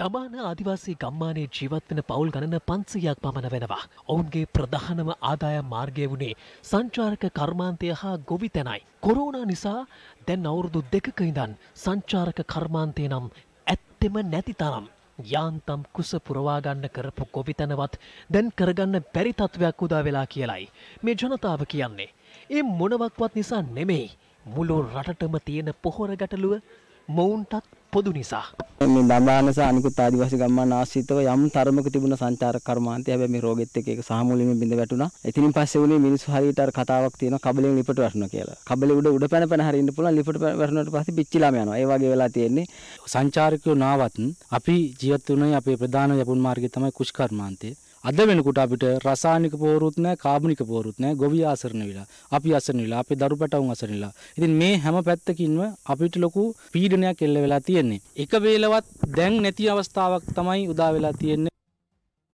තමාන ආදිවාසී ගම්මානයේ ජීවත්වන පවුල් ගණන පන්සයක් පමණ වෙනවා. ඔවුන්ගේ ප්‍රධානම ආදායම් මාර්ගය වුණේ සංචාරක කර්මාන්තය හා ගොවි තැනයි. කොරෝනා නිසා දැන් අවුරුදු දෙකක ඉඳන් සංචාරක කර්මාන්තය නම් ඇත්තෙම නැති තරම්. යාන්තම් කුස පුරවාගන්න කරපු ගොවිතැනවත් දැන් කරගන්න බැරි තත්ත්වයක් උදා වෙලා කියලයි. මේ ජනතාව කියන්නේ. ඒ මොනවක්වත් නිසා නෙමෙයි. මුළු රටටම තියෙන පොහොර ගැටලුව මොවුන්ටත් පොදු නිසා. මේ දඹානස අනිකුත් ආදිවාසී ගම්මාන ආශ්‍රිතව යම් තරමක තිබුණ සංචාරක කර්මාන්තය හැබැයි මේ රෝගෙත් එක්ක ඒක සාමූලියම බිඳ වැටුණා. එතනින් පස්සේ උනේ මිනිස්සු හරියට අර කතාවක් තියෙනවා කබලෙන් ලිපට වැටුණා කියලා. කබලේ උඩ උඩ පැන පැන හරින්න පුළුවන් ලිපට වැටුණාට පස්සේ පිච්චිලාම යනවා. ඒ වගේ වෙලා තියෙන්නේ. සංචාරකයෝ නාවත් අපි ජීවත් වුණේ අපේ ප්‍රධාන යපුන් මාර්ගය තමයි කුෂ් කර්මාන්තය. අද වෙනකොට අපිට රසායනික පෝරුත් නැහැ කාබනික පෝරුත් නැහැ ගොවි ආසරණ විලා අපි ආසරණ විලා අපේ දරු පැටවුන් ආසරණ විලා ඉතින් මේ හැම පැත්තකින්ම අපිට ලොකු පීඩනයක් එල්ල වෙලා තියෙන්නේ එක වේලවත් දැන් නැති අවස්ථාවක් තමයි උදා වෙලා තියෙන්නේ